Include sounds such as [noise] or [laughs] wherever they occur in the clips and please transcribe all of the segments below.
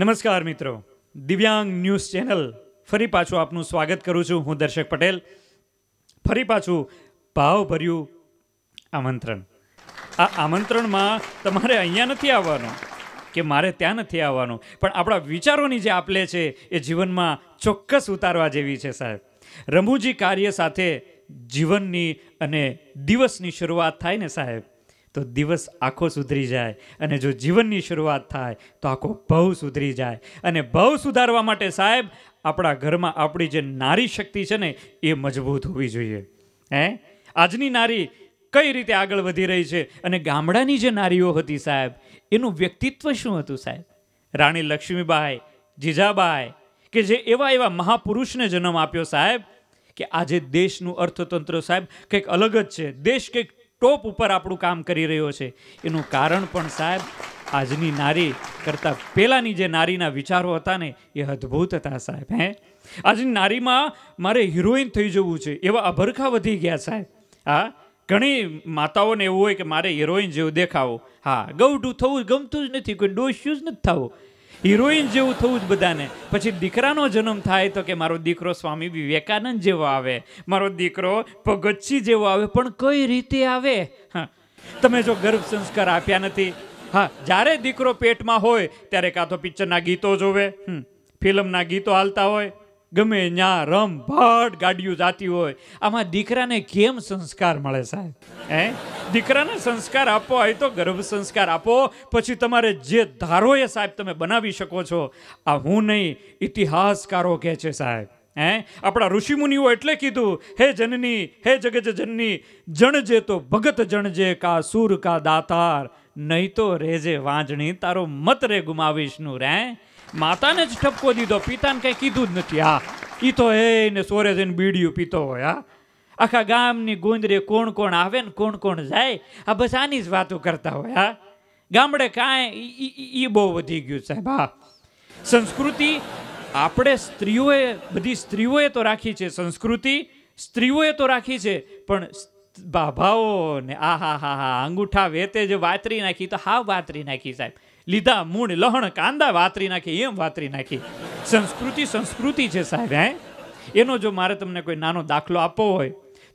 નમસ્કાર મિત્રો દિવ્યાંગ ન્યૂઝ ચેનલ ફરી પાછું આપનું સ્વાગત કરું છું હું દર્શક પટેલ ફરી પાછું ભાવભર્યું આમંત્રણ આ આમંત્રણમાં તમારે અહીંયા નથી આવવાનું કે મારે ત્યાં નથી આવવાનું પણ આપણા વિચારોની જે આપલે છે એ જીવનમાં ચોક્કસ ઉતારવા જેવી છે સાહેબ રમૂજી કાર્ય સાથે જીવનની અને દિવસની શરૂઆત થાય ને સાહેબ તો દિવસ આખો સુધરી જાય અને જો જીવનની શરૂઆત થાય તો આખો ભવ સુધરી જાય અને ભવ સુધારવા માટે સાહેબ આપણા ઘરમાં આપણી જે નારી શક્તિ છે ને એ મજબૂત હોવી જોઈએ હે આજની નારી કઈ રીતે આગળ વધી રહી છે અને ગામડાની જે નારીઓ હતી સાહેબ એનું વ્યક્તિત્વ શું હતું સાહેબ રાણી લક્ષ્મીબાઈ જીજાબાઈ કે જે એવા એવા મહાપુરુષને જન્મ આપ્યો સાહેબ કે આજે દેશનું અર્થતંત્ર સાહેબ કંઈક અલગ જ છે દેશ કંઈક ટોપ ઉપર આપણું કામ કરી રહ્યો છે એનું કારણ પણ સાહેબ આજની નારી કરતાં પહેલાંની જે નારીના વિચારો હતા ને એ અદ્ભુત હતા સાહેબ હે આજની નારીમાં મારે હિરોઈન થઈ જવું છે એવા અભરખા વધી ગયા સાહેબ હા ઘણી માતાઓને એવું હોય કે મારે હિરોઈન જેવું દેખાવો હા ગૌઢું થવું ગમતું જ નથી કોઈ ડોસ્યું જ નથી થવું હિરોઈન જેવું થવું જ બધાને પછી દીકરાનો જન્મ થાય તો કે મારો દીકરો સ્વામી વિવેકાનંદ જેવો આવે મારો દીકરો પગચ્છી જેવો આવે પણ કઈ રીતે આવે હા તમે જો ગર્ભ સંસ્કાર આપ્યા નથી હા જ્યારે દીકરો પેટમાં હોય ત્યારે કાં તો પિક્ચરના ગીતો જોવે ફિલ્મના ગીતો હાલતા હોય ગમે ન્યા રમ ભટ ગાડીયું જાતી હોય આમાં દીકરાને કેમ સંસ્કાર મળે સાહેબ હે દીકરાને સંસ્કાર આપો હોય તો ગર્ભ સંસ્કાર આપો પછી તમારે જે ધારો એ સાહેબ તમે બનાવી શકો છો આ હું નહીં ઇતિહાસકારો કહે છે સાહેબ હે આપણા ઋષિમુનિઓ એટલે કીધું હે જનની હે જગજ જનની જણજે તો ભગત જણજે કા સુર કા દાતાર નહીં તો રેજે વાંજણી તારો મત રે ગુમાવીશનું રે માતાને જ ઠપકો દીધો પિતાને કંઈ કીધું જ નથી આ એ તો હે ને સોરે જઈને બીડિયું પીતો હોય હા આખા ગામની ગુંદરે કોણ કોણ આવે ને કોણ કોણ જાય આ બસ આની જ વાતો કરતા હોય હા ગામડે કાંઈ એ બહુ વધી ગયું સાહેબ હા સંસ્કૃતિ આપણે સ્ત્રીઓએ બધી સ્ત્રીઓએ તો રાખી છે સંસ્કૃતિ સ્ત્રીઓએ તો રાખી છે પણ ભાભાઓ ને આ હા હા હા અંગૂઠા વેતે જે વાતરી નાખી તો હા વાતરી નાખી સાહેબ લીધા મૂળ લહણ કાંદા વાતરી નાખી એમ વાતરી નાખી સંસ્કૃતિ સંસ્કૃતિ છે સાહેબ હે એનો જો મારે તમને કોઈ નાનો દાખલો આપવો હોય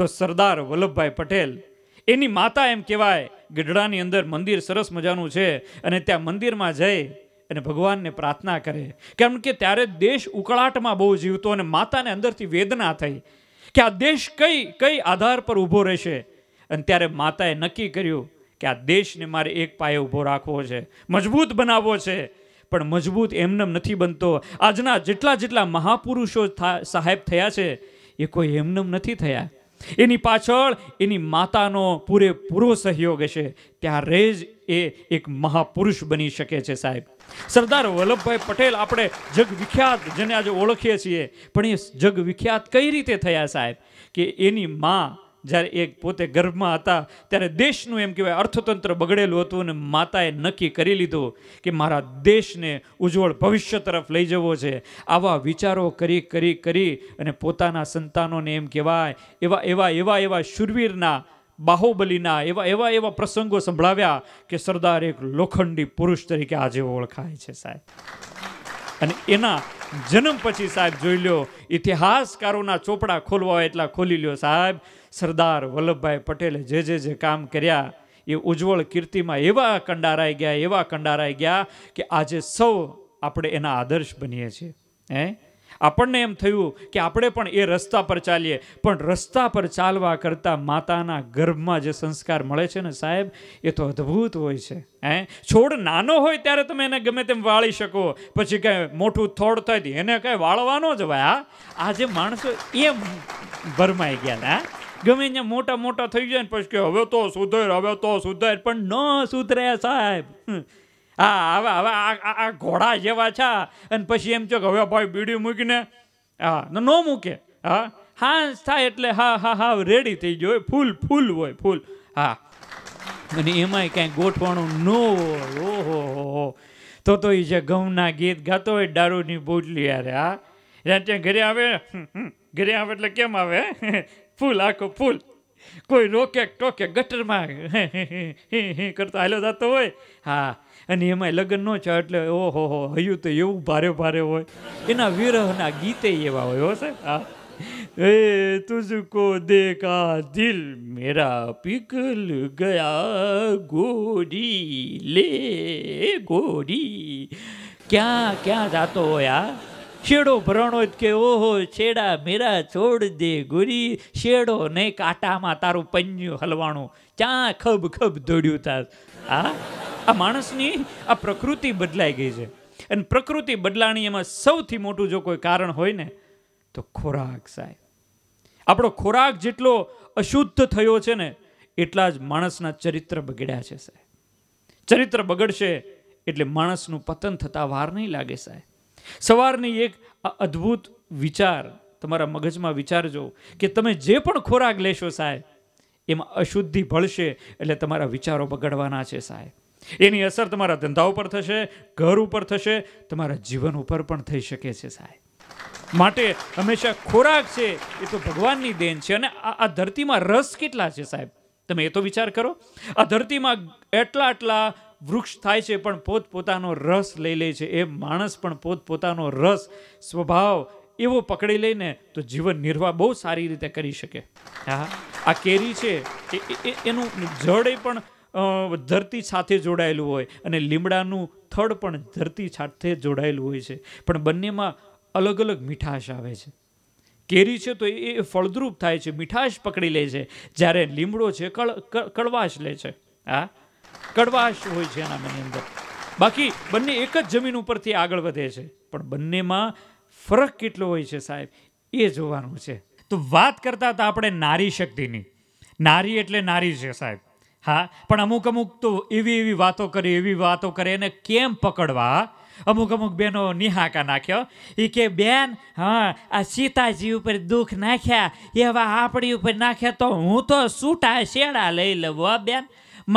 તો સરદાર વલ્લભભાઈ પટેલ એની માતા એમ કહેવાય ગઢડાની અંદર મંદિર સરસ મજાનું છે અને ત્યાં મંદિરમાં જઈ અને ભગવાનને પ્રાર્થના કરે કેમ કે ત્યારે દેશ ઉકળાટમાં બહુ જીવતો અને માતાને અંદરથી વેદના થઈ કે આ દેશ કઈ કઈ આધાર પર ઊભો રહેશે અને ત્યારે માતાએ નક્કી કર્યું કે આ દેશને મારે એક પાયે ઊભો રાખવો છે મજબૂત બનાવવો છે પણ મજબૂત એમનેમ નથી બનતો આજના જેટલા જેટલા મહાપુરુષો સાહેબ થયા છે એ કોઈ એમનેમ નથી થયા એની પાછળ એની માતાનો પૂરેપૂરો સહયોગ હશે ત્યારે જ એ એક મહાપુરુષ બની શકે છે સાહેબ સરદાર વલ્લભભાઈ પટેલ આપણે જગવિખ્યાત જેને આજે ઓળખીએ છીએ પણ એ જગવિખ્યાત કઈ રીતે થયા સાહેબ કે એની મા જ્યારે એક પોતે ગર્ભમાં હતા ત્યારે દેશનું એમ કહેવાય અર્થતંત્ર બગડેલું હતું અને માતાએ નક્કી કરી લીધું કે મારા દેશને ઉજ્જવળ ભવિષ્ય તરફ લઈ જવો છે આવા વિચારો કરી કરી કરી અને પોતાના સંતાનોને એમ કહેવાય એવા એવા એવા એવા શુરવીરના બાહુબલીના એવા એવા એવા પ્રસંગો સંભળાવ્યા કે સરદાર એક લોખંડી પુરુષ તરીકે આજે ઓળખાય છે સાહેબ અને એના જન્મ પછી સાહેબ જોઈ લો ઇતિહાસકારોના ચોપડા ખોલવા હોય એટલા ખોલી લ્યો સાહેબ સરદાર વલ્લભભાઈ પટેલે જે જે જે કામ કર્યા એ ઉજ્જવળ કીર્તિમાં એવા કંડારાઈ ગયા એવા કંડારાઈ ગયા કે આજે સૌ આપણે એના આદર્શ બનીએ છીએ હે આપણને એમ થયું કે આપણે પણ એ રસ્તા પર ચાલીએ પણ રસ્તા પર ચાલવા કરતાં માતાના ગર્ભમાં જે સંસ્કાર મળે છે ને સાહેબ એ તો અદ્ભુત હોય છે હે છોડ નાનો હોય ત્યારે તમે એને ગમે તેમ વાળી શકો પછી કાંઈ મોટું થોડ થાય એને કાંઈ વાળવાનો જ ભાઈ આ આજે માણસો એ ભરમાઈ ગયા હા ગમે ત્યાં મોટા મોટા થઈ જાય ને પછી કે હવે તો સુધર હવે તો સુધર પણ ન સુધર્યા સાહેબ હા હવે હવે આ ઘોડા જેવા છે અને પછી એમ છો કે હવે ભાઈ બીડી મૂકીને હા ન મૂકે હા હાંસ થાય એટલે હા હા હા રેડી થઈ ગયો ફૂલ ફૂલ હોય ફૂલ હા અને એમાંય કાંઈ ગોઠવાનું ન હોય ઓહો હો તો તો એ જે ઘઉંના ગીત ગાતો હોય દારૂની બોટલી યારે હા જ્યાં ત્યાં ઘરે આવે ઘરે આવે એટલે કેમ આવે ફૂલ આખો ફૂલ કોઈ રોકે ટોકે ગટરમાં કરતા હાલો જતો હોય હા અને એમાં લગ્ન ન છે એટલે ઓહો હો હયું તો એવું ભારે ભારે હોય એના વિરહના ગીતે એવા હોય હો સાહેબ હા એ તુઝકો દેખા દિલ મેરા પિકલ ગયા ગોડી લે ગોડી ક્યાં ક્યાં જાતો હોય આ શેડો ભરણો જ કે ઓહો છેડા મેરા છોડ દે ગુરી શેડો નહીં કાંટામાં તારું પંજ્યું હલવાણું ક્યાં ખબ ખબ દોડ્યું તાર આ આ માણસની આ પ્રકૃતિ બદલાઈ ગઈ છે અને પ્રકૃતિ બદલાણી એમાં સૌથી મોટું જો કોઈ કારણ હોય ને તો ખોરાક સાહેબ આપણો ખોરાક જેટલો અશુદ્ધ થયો છે ને એટલા જ માણસના ચરિત્ર બગડ્યા છે સાહેબ ચરિત્ર બગડશે એટલે માણસનું પતન થતાં વાર નહીં લાગે સાહેબ સવારની એક અદ્ભુત વિચાર તમારા મગજમાં વિચારજો કે તમે જે પણ ખોરાક લેશો સાહેબ એમાં અશુદ્ધિ ભળશે એટલે તમારા વિચારો બગડવાના છે સાહેબ એની અસર તમારા ધંધા ઉપર થશે ઘર ઉપર થશે તમારા જીવન ઉપર પણ થઈ શકે છે સાહેબ માટે હંમેશા ખોરાક છે એ તો ભગવાનની દેન છે અને આ ધરતીમાં રસ કેટલા છે સાહેબ તમે એ તો વિચાર કરો આ ધરતીમાં એટલા આટલા વૃક્ષ થાય છે પણ પોતપોતાનો રસ લઈ લે છે એ માણસ પણ પોતપોતાનો રસ સ્વભાવ એવો પકડી લઈને તો જીવન નિર્વાહ બહુ સારી રીતે કરી શકે હા આ કેરી છે એનું જડ પણ ધરતી સાથે જોડાયેલું હોય અને લીમડાનું થડ પણ ધરતી સાથે જોડાયેલું હોય છે પણ બંનેમાં અલગ અલગ મીઠાશ આવે છે કેરી છે તો એ ફળદ્રુપ થાય છે મીઠાશ પકડી લે છે જ્યારે લીમડો છે કળ કડવાશ લે છે હા કડવાશ હોય છે એના અંદર બાકી બંને એક જ જમીન ઉપરથી આગળ વધે છે પણ બંનેમાં ફરક કેટલો હોય છે સાહેબ એ જોવાનું છે તો વાત કરતા હતા આપણે નારી શક્તિની નારી એટલે નારી છે સાહેબ હા પણ અમુક અમુક તો એવી એવી વાતો કરી એવી વાતો કરે એને કેમ પકડવા અમુક અમુક બેનો નિહાકા નાખ્યો એ કે બેન હા આ સીતાજી ઉપર દુઃખ નાખ્યા એવા આપણી ઉપર નાખ્યા તો હું તો સૂટા શેડા લઈ લઉં બેન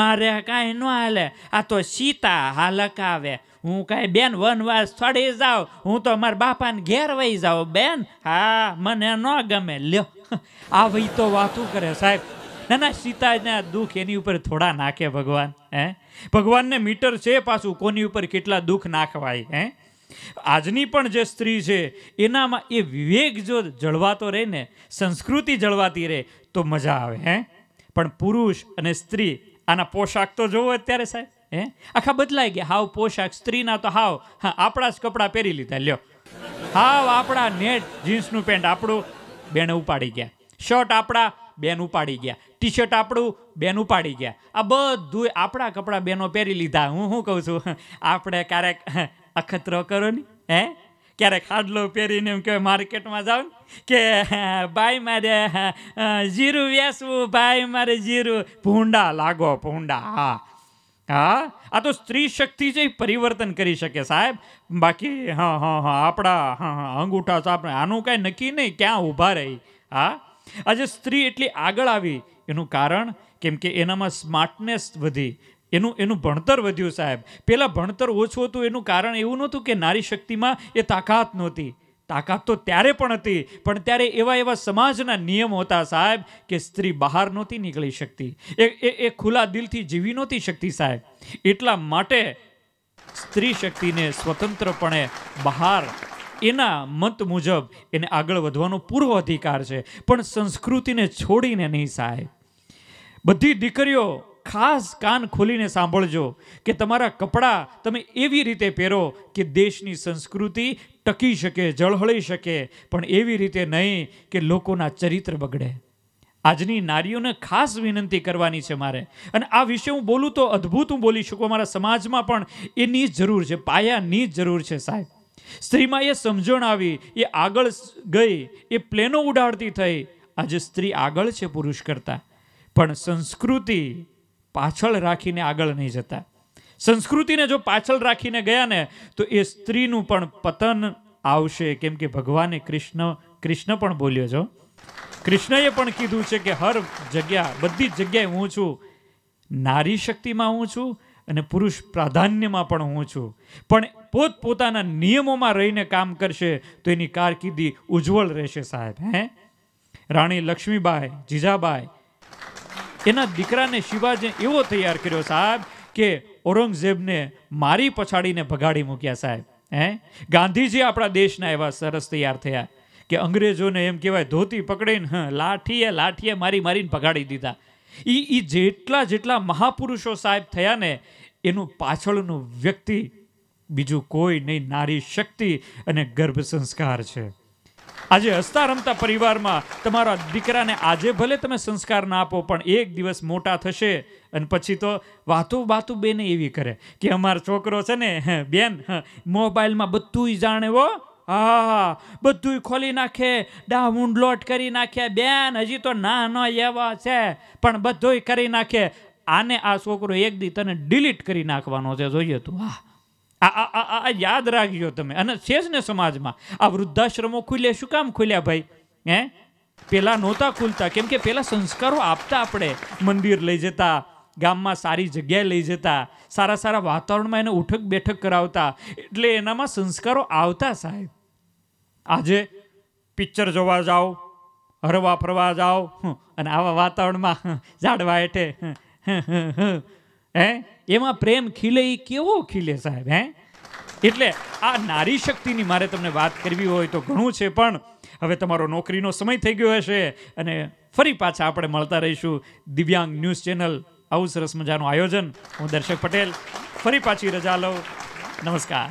મારે કાંઈ ન હાલે આ તો સીતા હાલક આવે હું કાંઈ બેન વનવાસ સ્થળે જાઉં હું તો મારા બાપાને ઘેર વહી જાઉં બેન હા મને ન ગમે લ્યો [laughs] આવી તો વાતું કરે સાહેબ ના ના સીતાના દુઃખ એની ઉપર થોડા નાખે ભગવાન હે ભગવાનને મીટર છે પાછું કોની ઉપર કેટલા દુઃખ નાખવાય હે આજની પણ જે સ્ત્રી છે એનામાં એ વિવેક જો જળવાતો રહે ને સંસ્કૃતિ જળવાતી રહે તો મજા આવે હે પણ પુરુષ અને સ્ત્રી આના પોશાક તો જોવો અત્યારે સાહેબ હે આખા બદલાઈ ગયા હાવ પોશાક સ્ત્રીના તો હાવ હા આપણા જ કપડાં પહેરી લીધા લ્યો હાવ આપણા નેટ જીન્સનું પેન્ટ આપણું બેન ઉપાડી ગયા શર્ટ આપણા બેન ઉપાડી ગયા ટી શર્ટ આપણું બેન ઉપાડી ગયા આ બધું આપણા કપડાં બેનો પહેરી લીધા હું શું કહું છું આપણે ક્યારેક અખતરો કરો ને હે ક્યારેક હાડલો પહેરીને એમ કહેવાય માર્કેટમાં જાઓ ને કે ભાઈ મારે જીરું વેસવું ભાઈ મારે જીરું ભૂંડા લાગો ભૂંડા હા હા આ તો સ્ત્રી શક્તિ છે પરિવર્તન કરી શકે સાહેબ બાકી હા હા હા આપણા હા હા અંગૂઠા આપણે આનું કાંઈ નક્કી નહીં ક્યાં ઊભા રહી હા આજે સ્ત્રી એટલી આગળ આવી એનું કારણ કેમ કે એનામાં સ્માર્ટનેસ વધી એનું એનું ભણતર વધ્યું સાહેબ પહેલાં ભણતર ઓછું હતું એનું કારણ એવું નહોતું કે નારી શક્તિમાં એ તાકાત નહોતી તાકાત તો ત્યારે પણ હતી પણ ત્યારે એવા એવા સમાજના નિયમ હતા સાહેબ કે સ્ત્રી બહાર નહોતી નીકળી શકતી એ એ ખુલ્લા દિલથી જીવી નહોતી શકતી સાહેબ એટલા માટે સ્ત્રી શક્તિને સ્વતંત્રપણે બહાર એના મત મુજબ એને આગળ વધવાનો પૂર્વ અધિકાર છે પણ સંસ્કૃતિને છોડીને નહીં સાહેબ બધી દીકરીઓ ખાસ કાન ખોલીને સાંભળજો કે તમારા કપડાં તમે એવી રીતે પહેરો કે દેશની સંસ્કૃતિ ટકી શકે જળહળી શકે પણ એવી રીતે નહીં કે લોકોના ચરિત્ર બગડે આજની નારીઓને ખાસ વિનંતી કરવાની છે મારે અને આ વિશે હું બોલું તો અદ્ભુત હું બોલી શકું અમારા સમાજમાં પણ એની જ જરૂર છે પાયાની જ જરૂર છે સાહેબ સ્ત્રીમાં એ સમજણ આવી એ આગળ ગઈ એ પ્લેનો ઉડાડતી થઈ આજે સ્ત્રી આગળ છે પુરુષ કરતાં પણ સંસ્કૃતિ પાછળ રાખીને આગળ નહીં જતા સંસ્કૃતિને જો પાછળ રાખીને ગયા ને તો એ સ્ત્રીનું પણ પતન આવશે કેમ કે ભગવાને કૃષ્ણ કૃષ્ણ પણ બોલ્યો છો કૃષ્ણએ પણ કીધું છે કે હર જગ્યા બધી જ જગ્યાએ હું છું નારી શક્તિમાં હું છું અને પુરુષ પ્રાધાન્યમાં પણ હું છું પણ પોતપોતાના નિયમોમાં રહીને કામ કરશે તો એની કારકિર્દી ઉજ્જવળ રહેશે સાહેબ હે રાણી લક્ષ્મીબાઈ જીજાબાઈ એના દીકરાને શિવાજીએ એવો તૈયાર કર્યો સાહેબ કે ઔરંગઝેબને મારી પછાડીને ભગાડી મૂક્યા સાહેબ હે ગાંધીજી આપણા દેશના એવા સરસ તૈયાર થયા કે અંગ્રેજોને એમ કહેવાય ધોતી પકડીને લાઠીએ લાઠીએ મારી મારીને ભગાડી દીધા એ એ જેટલા જેટલા મહાપુરુષો સાહેબ થયા ને એનું પાછળનું વ્યક્તિ બીજું કોઈ નહીં નારી શક્તિ અને ગર્ભ સંસ્કાર છે આજે હસતા રમતા પરિવારમાં તમારા દીકરાને આજે ભલે તમે સંસ્કાર ના આપો પણ એક દિવસ મોટા થશે અને પછી તો વાતો બાતું બેને એવી કરે કે અમારો છોકરો છે ને બેન મોબાઈલમાં બધું જાણે હો હા બધું ખોલી નાખે ડાહુંડ કરી નાખે બેન હજી તો નાનો એવા છે પણ બધું કરી નાખે આને આ છોકરો એક દી તને ડિલીટ કરી નાખવાનો છે જોઈએ તું હા આ યાદ રાખજો તમે અને છે જ ને સમાજમાં આ વૃદ્ધાશ્રમો ખુલ્યા શું કામ ખુલ્યા ભાઈ હે પેલા નહોતા ખુલતા કેમ કે પેલા સંસ્કારો આપતા આપણે મંદિર લઈ જતા ગામમાં સારી જગ્યાએ લઈ જતા સારા સારા વાતાવરણમાં એને ઉઠક બેઠક કરાવતા એટલે એનામાં સંસ્કારો આવતા સાહેબ આજે પિક્ચર જોવા જાઓ હરવા ફરવા જાઓ અને આવા વાતાવરણમાં ઝાડવા હેઠે હે એમાં પ્રેમ ખીલે એ કેવો ખીલે સાહેબ હે એટલે આ નારી શક્તિની મારે તમને વાત કરવી હોય તો ઘણું છે પણ હવે તમારો નોકરીનો સમય થઈ ગયો હશે અને ફરી પાછા આપણે મળતા રહીશું દિવ્યાંગ ન્યૂઝ ચેનલ આવું સરસ મજાનું આયોજન હું દર્શક પટેલ ફરી પાછી રજા લઉં નમસ્કાર